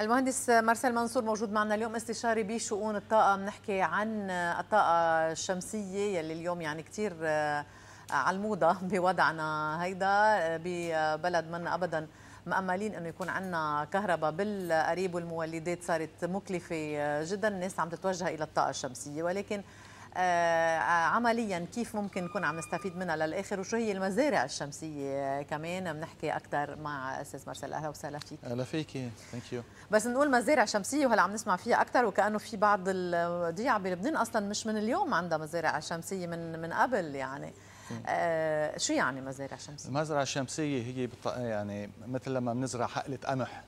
المهندس مارسيل منصور موجود معنا اليوم استشاري بشؤون الطاقة بنحكي عن الطاقة الشمسية يلي اليوم يعني كثير آه، على الموضة بوضعنا هيدا آه، ببلد من أبدا مأملين أنه يكون عندنا كهرباء بالقريب والمولدات صارت مكلفة آه، جدا الناس عم تتوجه إلى الطاقة الشمسية ولكن آه، عمليا كيف ممكن نكون عم نستفيد منها للاخر وشو هي المزارع الشمسيه كمان بنحكي اكثر مع استاذ مارسيل اهلا وسهلا فيك اهلا فيكي ثانك يو بس نقول مزارع شمسيه وهلا عم نسمع فيها اكثر وكانه في بعض الضيع بلبنان اصلا مش من اليوم عندها مزارع شمسيه من من قبل يعني hmm. آه شو يعني مزارع شمسيه؟ المزرعه الشمسيه هي يعني مثل لما بنزرع حقله قمح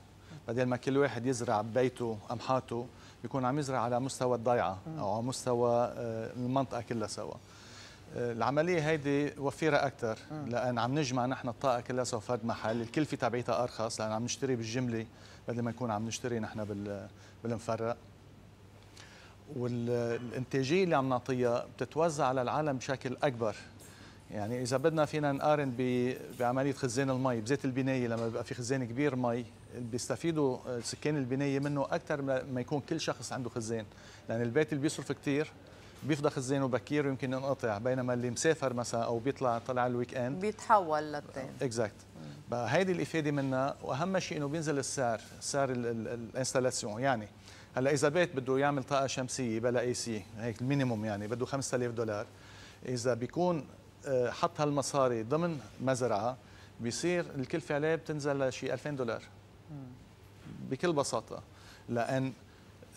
بدل ما كل واحد يزرع ببيته قمحاته بيكون عم يزرع على مستوى الضيعه او على مستوى آه، المنطقه كلها سوا آه، العملية هيدي وفيرة أكثر لأن عم نجمع نحن الطاقة كلها سوا في محل، الكلفة تبعيتها أرخص لأن عم نشتري بالجملة بدل ما نكون عم نشتري نحن بالمفرق. والإنتاجية اللي عم نعطيها بتتوزع على العالم بشكل أكبر يعني اذا بدنا فينا نقارن بعمليه خزان المي بزيت البنايه لما بيبقى في خزان كبير مي بيستفيدوا سكان البنايه منه اكثر ما يكون كل شخص عنده خزان لان البيت اللي بيصرف كثير بيفضى خزانه بكير ويمكن ينقطع بينما اللي مسافر مثلا او بيطلع طلع الويك اند بيتحول للثاني اكزاكت بقى هيدي الافاده منها واهم شيء انه بينزل السعر سعر الانستلاسيون يعني هلا اذا بيت بده يعمل طاقه شمسيه بلا اي سي هيك المينيموم يعني بده 5000 دولار اذا بيكون آه، حط هالمصاري ضمن مزرعه بيصير الكلفه عليه بتنزل لشي 2000 دولار بكل بساطه لان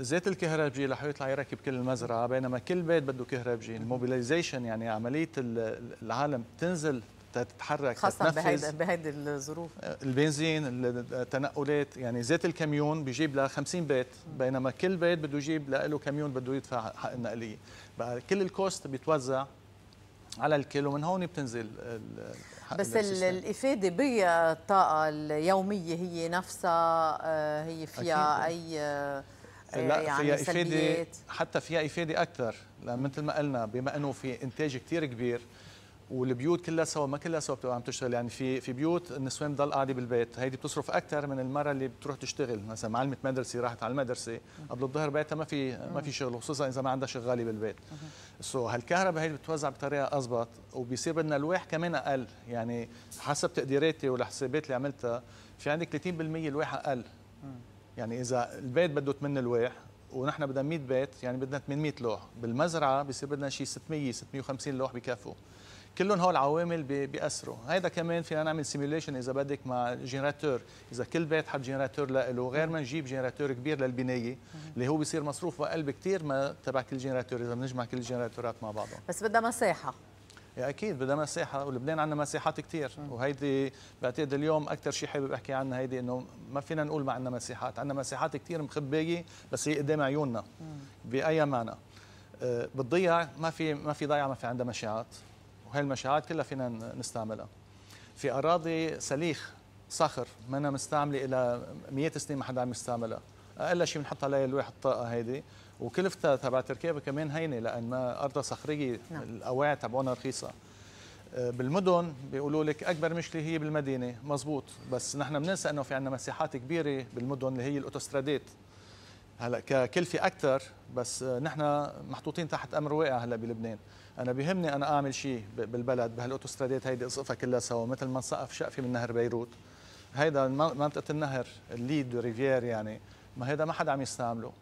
زيت الكهربجي رح يطلع يركب كل المزرعه بينما كل بيت بده كهربجي الموبيلايزيشن يعني عمليه العالم تنزل تتحرك خاصة بهيدي بهيدي الظروف آه، البنزين التنقلات يعني زيت الكميون بيجيب ل 50 بيت بينما كل بيت بده يجيب له كميون بده يدفع حق النقليه بقى كل الكوست بيتوزع على الكيلو من هون بتنزل بس الافاده بالطاقه اليوميه هي نفسها آه، هي فيها أكيد. اي آه، لا يعني فيها إفادة حتى فيها إفادة أكثر مثل ما قلنا بما أنه في إنتاج كثير كبير والبيوت كلها سوا ما كلها سوا بتبقى عم تشتغل يعني في في بيوت النسوان بتضل قاعده بالبيت هيدي بتصرف اكثر من المره اللي بتروح تشتغل مثلا معلمه مدرسه راحت على المدرسه قبل الظهر بيتها ما في ما في شغل خصوصا اذا ما عندها شغاله بالبيت سو so هالكهرباء هيدي بتوزع بطريقه اضبط وبيصير بدنا الواح كمان اقل يعني حسب تقديراتي والحسابات اللي عملتها في عندك 30% الواح اقل يعني اذا البيت بده 8 الواح ونحن بدنا 100 بيت يعني بدنا 800 لوح بالمزرعه بصير بدنا شيء 600 650 لوح بكفوا كلهم هول عوامل بياثروا هيدا كمان فينا نعمل سيميوليشن اذا بدك مع جنراتور اذا كل بيت حط جنراتور له غير ما نجيب جنراتور كبير للبنايه اللي هو بيصير مصروف اقل كثير ما تبع كل جنراتور اذا بنجمع كل الجنراتورات مع بعضهم بس بدها مساحه يا إيه، اكيد بدها مساحه ولبنان عندنا مساحات كثير وهيدي بعتقد اليوم اكثر شيء حابب احكي عنها هيدي انه ما فينا نقول ما عندنا مساحات عندنا مساحات كثير مخبيه بس هي قدام عيوننا باي معنى آه، بتضيع ما في ما في ضيعه ما في عندها مشاعات وهي المشاعات كلها فينا نستعملها في اراضي سليخ صخر ما انا مستعمله الى 100 سنين ما حدا عم يستعملها اقل شيء بنحط عليها لوح الطاقه هيدي وكلفتها تبع تركيا كمان هينه لان ما ارضها صخريه نعم. الاواعي تبعونها رخيصه آه، بالمدن بيقولوا لك اكبر مشكله هي بالمدينه مزبوط بس نحن بننسى انه في عندنا مساحات كبيره بالمدن اللي هي الاوتوسترادات هلا ككلفه اكثر بس نحن محطوطين تحت امر واقع هلا بلبنان انا بيهمني انا اعمل شيء بالبلد بهالاوتوسترادات هيدي اسقفها كلها سوا مثل ما نسقف شقفه من نهر بيروت هيدا منطقه النهر الليد ريفيير ريفير يعني ما هيدا ما حدا عم يستعمله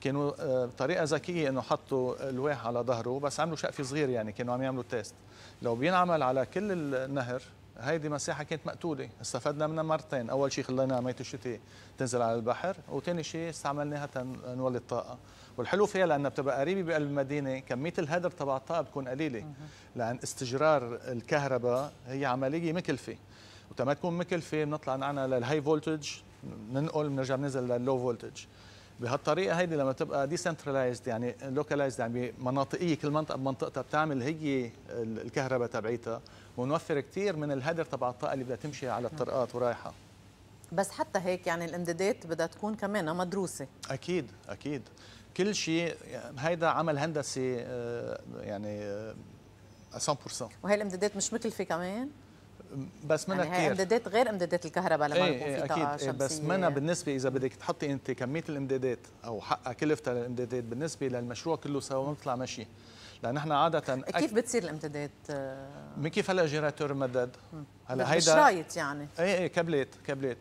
كانوا آه، طريقه ذكيه انه حطوا الواح على ظهره بس عملوا شقفه صغير يعني كانوا عم يعملوا تيست لو بينعمل على كل النهر هيدي مساحه كانت مقتوله استفدنا منها مرتين اول شيء خليناها ميت الشتاء تنزل على البحر وثاني شيء استعملناها تنولد طاقه والحلو فيها لانها بتبقى قريبه بقلب المدينه كميه الهدر تبع الطاقه بتكون قليله لان استجرار الكهرباء هي عمليه مكلفه وتما تكون مكلفه بنطلع نعنا للهاي فولتج بننقل بنرجع بننزل لللو فولتج بهالطريقه هيدي لما تبقى ديسنترلايزد يعني لوكاليزد يعني مناطقيه كل منطقه بمنطقتها بتعمل هي الكهرباء تبعيتها ونوفر كثير من الهدر تبع الطاقه اللي بدها تمشي على نعم. الطرقات ورايحه بس حتى هيك يعني الامدادات بدها تكون كمان مدروسه اكيد اكيد كل شيء هيدا عمل هندسي آه، يعني 100% آه، آه، وهي الامدادات مش مكلفه كمان بس منها يعني كثير امدادات غير امدادات الكهرباء لما إيه، يكون في ايه طاقه إيه، شمسيه بس منها بالنسبه اذا بدك تحطي انت كميه الامدادات او حقها كلفتها للامدادات بالنسبه للمشروع كله سوا ما بيطلع ماشي لان احنا عاده أك... كيف بتصير الامتدادات؟ من كيف هلا جيراتور مدد؟ هلا هيدا شرايط يعني اي اي كابلات كابلات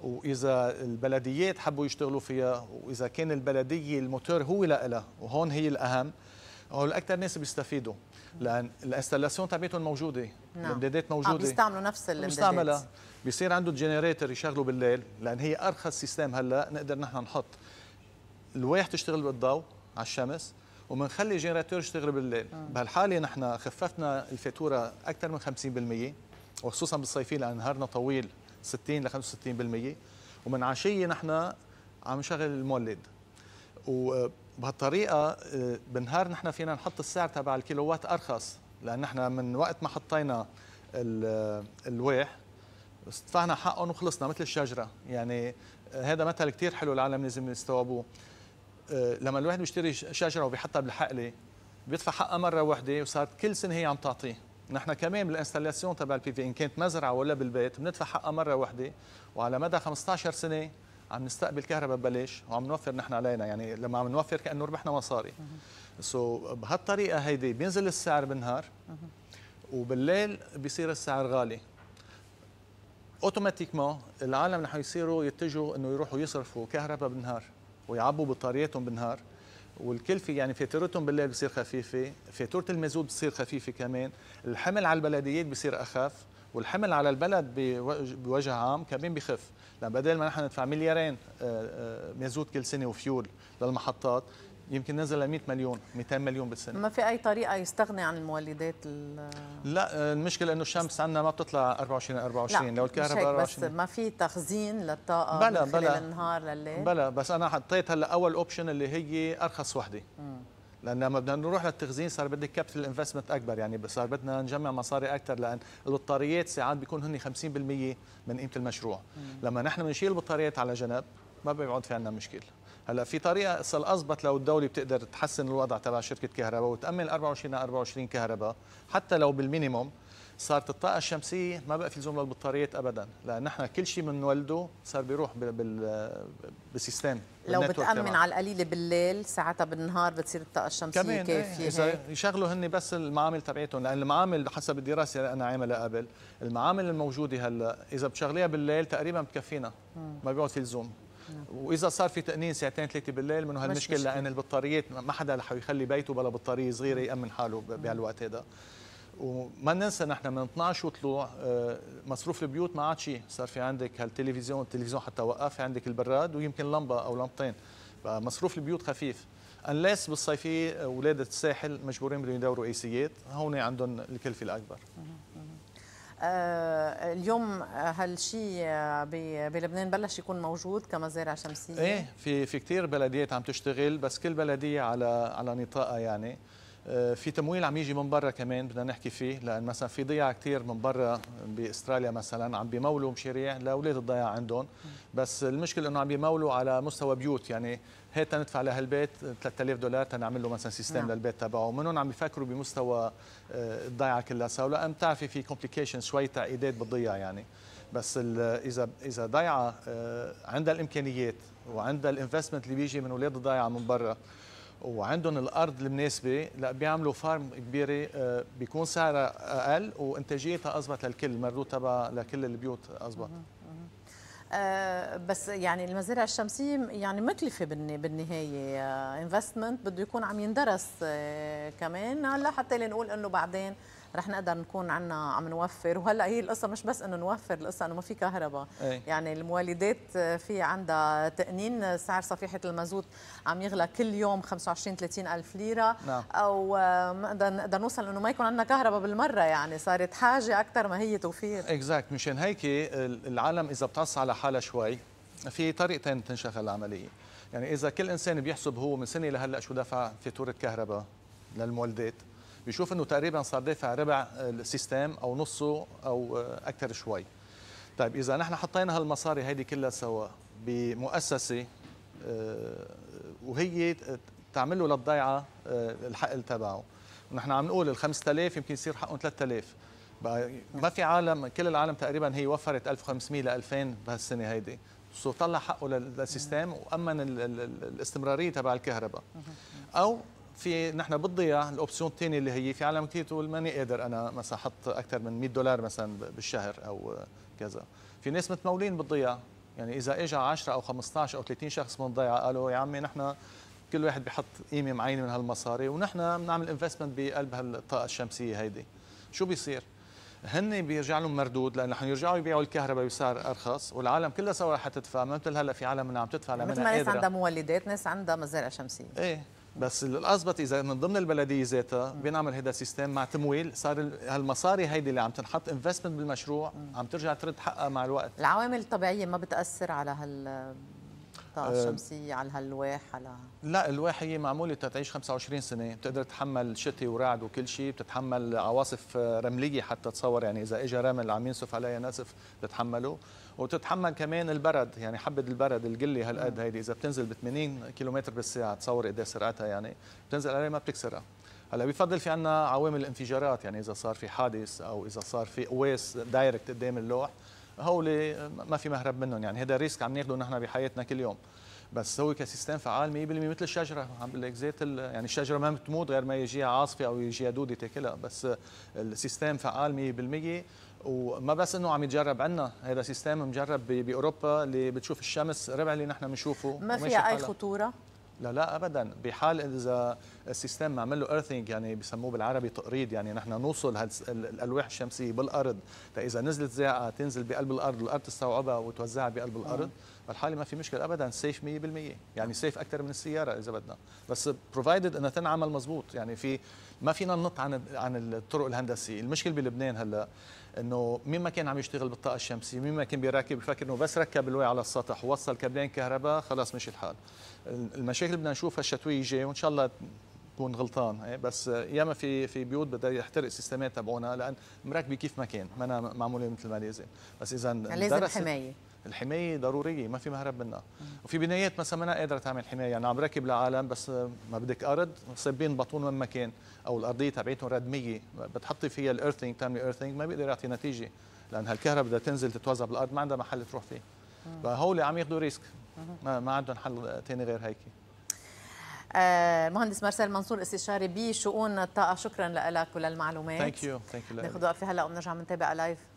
واذا البلديات حبوا يشتغلوا فيها واذا كان البلديه الموتور هو لها وهون هي الاهم هو الاكثر ناس بيستفيدوا لان الانستلاسيون تبعتهم موجوده نعم. الامدادات آه، موجوده آه بيستعملوا نفس الامدادات بيستعملها بيصير عنده جنريتر يشغله بالليل لان هي ارخص سيستم هلا نقدر نحن نحط الواح تشتغل بالضوء على الشمس وبنخلي الجنراتور يشتغل بالليل آه. بهالحاله نحن خففنا الفاتوره اكثر من 50% وخصوصا بالصيفيه لان نهارنا طويل 60 ل 65% ومن عشيه نحن عم نشغل المولد وبهالطريقه آه، بالنهار نحن فينا نحط السعر تبع الكيلووات ارخص لان نحن من وقت ما حطينا آه، الواح دفعنا حقهم وخلصنا مثل الشجره يعني هذا مثل كثير حلو العالم لازم يستوعبوه لما الواحد بيشتري شجره وبيحطها بالحقله بيدفع حقها مره واحده وصارت كل سنه هي عم تعطيه نحن كمان بالانستلاسيون تبع البي في ان كانت مزرعه ولا بالبيت بندفع حقها مره واحده وعلى مدى 15 سنه عم نستقبل كهرباء ببلاش وعم نوفر نحن علينا يعني لما عم نوفر كانه ربحنا مصاري سو so, بهالطريقه هيدي بينزل السعر بالنهار وبالليل بيصير السعر غالي اوتوماتيكمون العالم رح يصيروا يتجهوا انه يروحوا يصرفوا كهرباء بالنهار ويعبوا بطارياتهم بالنهار والكلفه يعني فاتورتهم بالليل بصير خفيفه، فاتوره المازوت بصير خفيفه كمان، الحمل على البلديات بصير اخف، والحمل على البلد بوجه عام كمان بخف، لان بدل ما نحن ندفع مليارين آه، آه، مازوت كل سنه وفيول للمحطات، يمكن نزل ل 100 مليون 200 مليون بالسنه ما في اي طريقه يستغني عن المولدات لا المشكله انه الشمس عندنا ما بتطلع 24 24 لا لو الكهرباء 24 بس ما في تخزين للطاقه بلا خلال بلا النهار لليل بلا بس انا حطيت هلا اول اوبشن اللي هي ارخص وحده لان لما بدنا نروح للتخزين صار بدك كابيتال انفستمنت اكبر يعني صار بدنا نجمع مصاري اكثر لان البطاريات ساعات بيكون هن 50% من قيمه المشروع مم. لما نحن بنشيل البطاريات على جنب ما بيقعد في عندنا مشكله هلا في طريقه اضبط لو الدوله بتقدر تحسن الوضع تبع شركه كهرباء وتامن 24 24 كهرباء حتى لو بالمينيموم صارت الطاقه الشمسيه ما بقى في لزوم للبطاريات ابدا لان نحن كل شيء بنولده صار بيروح بال بالسيستم لو بتامن على القليله بالليل ساعتها بالنهار بتصير الطاقه الشمسيه كمان إيه، كافيه اذا يشغلوا هن بس المعامل تبعيتهم لان المعامل حسب الدراسه اللي انا عاملها قبل المعامل الموجوده هلا اذا بتشغليها بالليل تقريبا بتكفينا ما بيقعد في لزوم واذا صار في تقنين ساعتين ثلاثه بالليل منه هالمشكله لان البطاريات ما حدا رح يخلي بيته بلا بطاريه صغيره يامن حاله بهالوقت هذا وما ننسى نحن من 12 وطلوع آه، مصروف البيوت ما عاد شيء صار في عندك هالتلفزيون التلفزيون حتى وقف عندك البراد ويمكن لمبه او لمبتين مصروف البيوت خفيف انليس بالصيفيه اولاد الساحل مجبورين بدهم يدوروا سيات هون عندهم الكلفه الاكبر آه، اليوم هالشيء آه، آه، بلبنان بلش يكون موجود كمزارع شمسيه ايه في في كثير بلديات عم تشتغل بس كل بلديه على على نطاقها يعني آه، في تمويل عم يجي من برا كمان بدنا نحكي فيه لان مثلا في ضياع كثير من برا باستراليا مثلا عم بيمولوا مشاريع لاولاد الضياع عندهم بس المشكله انه عم بيمولوا على مستوى بيوت يعني هات ندفع لهالبيت 3000 دولار تنعمل له مثلا سيستم نعم. للبيت تبعه منهم عم بيفكروا بمستوى آه، الضيعه كلها سوا لان بتعرفي في كومبليكيشن شوي تعقيدات بالضياع يعني بس اذا اذا ضيعه آه، عندها الامكانيات وعندها الانفستمنت اللي بيجي من اولاد الضيعه من برا وعندهم الارض المناسبه لا بيعملوا فارم كبيره آه، بيكون سعرها اقل وانتاجيتها اضبط للكل المردود تبع لكل البيوت اضبط أه بس يعني المزارع الشمسيه يعني مكلفه بالنهايه انفستمنت آه، بده يكون عم يندرس آه، كمان هلا حتى لنقول انه بعدين رح نقدر نكون عنا عم نوفر وهلا هي القصه مش بس انه نوفر القصه انه ما في كهرباء أي. يعني المولدات في عندها تقنين سعر صفيحه المازوت عم يغلى كل يوم 25 30 الف ليره نعم. او نقدر نوصل انه ما يكون عندنا كهرباء بالمره يعني صارت حاجه اكثر ما هي توفير اكزاكت مشان هيك العالم اذا بتقص على حالها شوي في طريقتين تنشغل العمليه يعني اذا كل انسان بيحسب هو من سنه لهلا شو دفع فاتوره كهرباء للمولدات بيشوف انه تقريبا صار دافع ربع السيستم او نصه او اكثر شوي طيب اذا نحن حطينا هالمصاري هيدي كلها سوا بمؤسسه آه، وهي تعمل له للضيعه آه، الحق تبعه ونحن عم نقول ال 5000 يمكن يصير حقهم 3000 بقى ما في عالم كل العالم تقريبا هي وفرت 1500 ل 2000 بهالسنه هيدي سو طلع حقه للسيستم وامن الاستمراريه تبع الكهرباء او في نحن بتضيع الاوبسيون الثانيه اللي هي في عالم كثير تقول ماني قادر انا مثلا احط اكثر من 100 دولار مثلا بالشهر او كذا في ناس متمولين بالضياع يعني اذا اجى 10 او 15 او 30 شخص من الضيعه قالوا يا عمي نحن كل واحد بيحط قيمه معينه من هالمصاري ونحن بنعمل انفستمنت بقلب هالطاقه الشمسيه هيدي شو بيصير هن بيرجع لهم مردود لانه رح يرجعوا يبيعوا الكهرباء بسعر ارخص والعالم كلها سوا رح تدفع مثل هلا في عالم عم تدفع يعني لما مثل ما ناس عندها مولدات ناس عندها مزارع شمسيه ايه بس الاثبت اذا من ضمن البلديه ذاتها بينعمل هذا السيستم مع تمويل صار هالمصاري هيدي اللي عم تنحط انفستمنت بالمشروع عم ترجع ترد حقها مع الوقت العوامل الطبيعيه ما بتاثر على هال الطاقة آه، الشمسية على هالواح على لا الواح هي معمولة تعيش 25 سنة بتقدر تتحمل شتي ورعد وكل شيء بتتحمل عواصف آه، رملية حتى تصور يعني إذا إجا رمل عم ينسف عليها نسف بتتحمله وتتحمل كمان البرد يعني حبه البرد القله هالقد هيدي اذا بتنزل ب 80 كيلومتر بالساعه تصور قد سرعتها يعني بتنزل عليه ما بتكسرها هلا بفضل في عنا عوامل الانفجارات يعني اذا صار في حادث او اذا صار في قواس دايركت قدام اللوح هولي ما في مهرب منهم يعني هذا ريسك عم ناخذه نحن بحياتنا كل يوم بس هو كسيستم فعال 100% مثل الشجره عم بقول لك زيت يعني الشجره ما بتموت غير ما يجيها عاصفه او يجيها دوده تاكلها بس السيستم فعال 100% وما بس انه عم يتجرب عندنا هذا سيستم مجرب باوروبا اللي بتشوف الشمس ربع اللي نحن بنشوفه ما فيها اي خطوره لا لا ابدا بحال اذا السيستم عمل له ايرثينج يعني بسموه بالعربي تقريض يعني نحن نوصل الالواح الشمسيه بالارض فاذا نزلت زاقه تنزل بقلب الارض والارض تستوعبها وتوزعها بقلب آه. الارض بالحاله ما في مشكله ابدا سيف 100% يعني سيف اكثر من السياره اذا بدنا بس بروفايدد انها تنعمل مزبوط يعني في ما فينا ننط عن عن الطرق الهندسيه المشكله بلبنان هلا انه مين ما كان عم يشتغل بالطاقه الشمسيه مين ما كان بيراكب بفكر انه بس ركب الواي على السطح ووصل كابلين كهرباء خلاص مشي الحال المشاكل اللي بدنا نشوفها الشتويه جاي وان شاء الله تكون غلطان إيه، بس ياما في في بيوت بدها يحترق السيستمات تبعونا لان مراكبه كيف ما كان ما معموله مثل ما لازم بس اذا لازم حمايه الحمايه ضروريه ما في مهرب منها وفي بنايات مثلا ما قادره تعمل حمايه يعني عم ركب لعالم بس ما بدك ارض صابين بطون وين ما كان او الارضيه تبعيتهم ردميه بتحطي فيها الايرثينج تعملي ايرثينج ما بيقدر يعطي نتيجه لان هالكهرباء بدها تنزل تتوزع بالارض ما عندها محل تروح فيه فهول عم ياخذوا ريسك ما, ما عندهم حل ثاني غير هيك آه، مهندس مارسيل منصور استشاري بشؤون الطاقه شكرا لك وللمعلومات ثانك يو ثانك يو ناخذ وقفه هلا وبنرجع بنتابع لايف